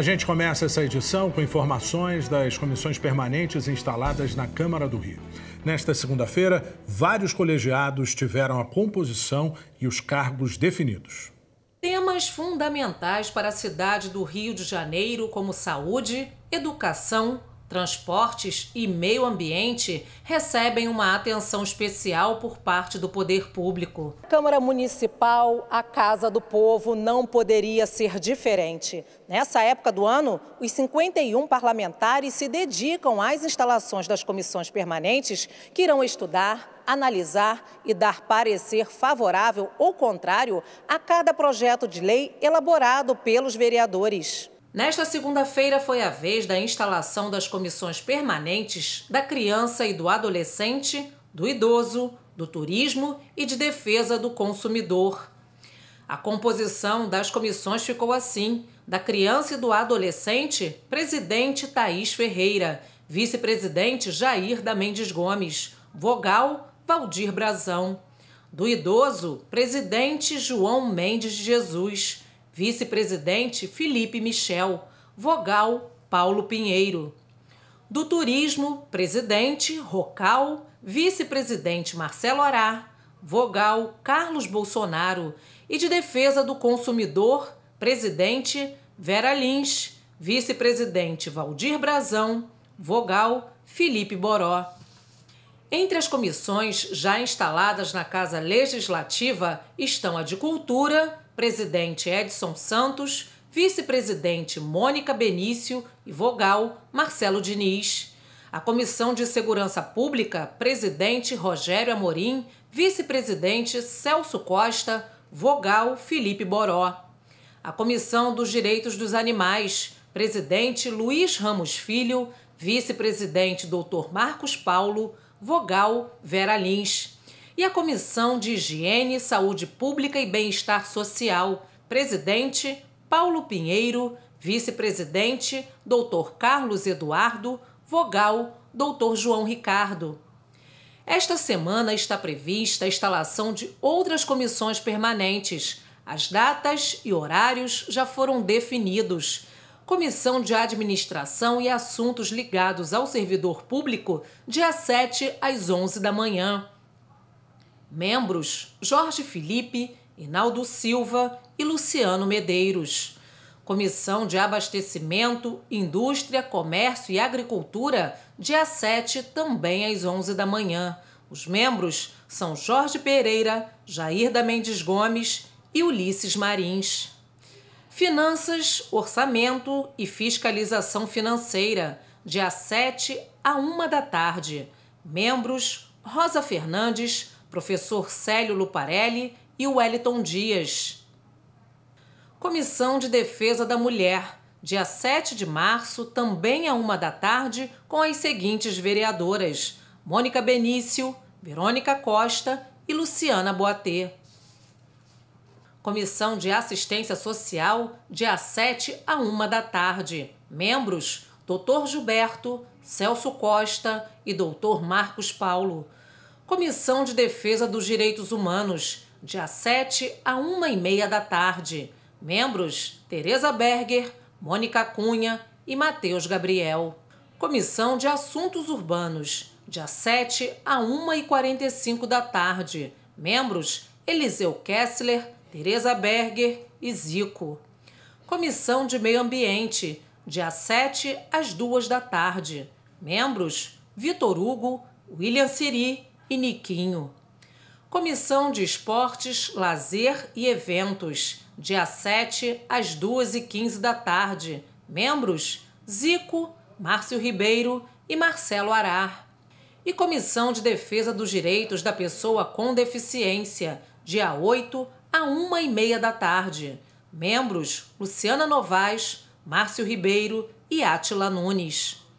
A gente começa essa edição com informações das comissões permanentes instaladas na Câmara do Rio. Nesta segunda-feira, vários colegiados tiveram a composição e os cargos definidos. Temas fundamentais para a cidade do Rio de Janeiro, como saúde, educação, transportes e meio ambiente recebem uma atenção especial por parte do poder público. A Câmara Municipal, a Casa do Povo, não poderia ser diferente. Nessa época do ano, os 51 parlamentares se dedicam às instalações das comissões permanentes que irão estudar, analisar e dar parecer favorável ou contrário a cada projeto de lei elaborado pelos vereadores. Nesta segunda-feira foi a vez da instalação das comissões permanentes da criança e do adolescente, do idoso, do turismo e de defesa do consumidor. A composição das comissões ficou assim: da criança e do adolescente, presidente Thaís Ferreira, vice-presidente Jair da Mendes Gomes, vogal Valdir Brazão, do idoso, presidente João Mendes Jesus vice-presidente Felipe Michel, vogal Paulo Pinheiro. Do turismo, presidente Rocal, vice-presidente Marcelo Ará, vogal Carlos Bolsonaro e de defesa do consumidor, presidente Vera Lins, vice-presidente Valdir Brazão, vogal Felipe Boró. Entre as comissões já instaladas na Casa Legislativa estão a de Cultura, presidente Edson Santos, vice-presidente Mônica Benício e vogal Marcelo Diniz. A Comissão de Segurança Pública, presidente Rogério Amorim, vice-presidente Celso Costa, vogal Felipe Boró. A Comissão dos Direitos dos Animais, presidente Luiz Ramos Filho, vice-presidente Dr. Marcos Paulo, vogal Vera Lins e a Comissão de Higiene, Saúde Pública e Bem-Estar Social, presidente Paulo Pinheiro, vice-presidente Dr. Carlos Eduardo, vogal Dr. João Ricardo. Esta semana está prevista a instalação de outras comissões permanentes. As datas e horários já foram definidos. Comissão de Administração e Assuntos Ligados ao Servidor Público, dia 7 às 11 da manhã. Membros: Jorge Felipe, Inaldo Silva e Luciano Medeiros. Comissão de Abastecimento, Indústria, Comércio e Agricultura, dia 7, também às 11 da manhã. Os membros são Jorge Pereira, Jair da Mendes Gomes e Ulisses Marins. Finanças, Orçamento e Fiscalização Financeira, dia 7 a 1 da tarde. Membros: Rosa Fernandes, professor Célio Luparelli e Wellington Dias. Comissão de Defesa da Mulher, dia 7 de março, também à uma da tarde, com as seguintes vereadoras: Mônica Benício, Verônica Costa e Luciana Boatê. Comissão de Assistência Social, dia 7 a 1 da tarde. Membros: Dr. Gilberto, Celso Costa e Dr. Marcos Paulo. Comissão de Defesa dos Direitos Humanos, dia 7 a 1 e meia da tarde. Membros: Tereza Berger, Mônica Cunha e Matheus Gabriel. Comissão de Assuntos Urbanos, dia 7 a 1 e 45 da tarde. Membros: Eliseu Kessler, Tereza Berger e Zico. Comissão de Meio Ambiente, dia 7 às 2 da tarde. Membros: Vitor Hugo, William Siri e Niquinho. Comissão de Esportes, Lazer e Eventos, dia 7 às 2h15 da tarde. Membros: Zico, Márcio Ribeiro e Marcelo Arar. E Comissão de Defesa dos Direitos da Pessoa com Deficiência, dia 8 a 1h30 da tarde. Membros: Luciana Novaes, Márcio Ribeiro e Átila Nunes.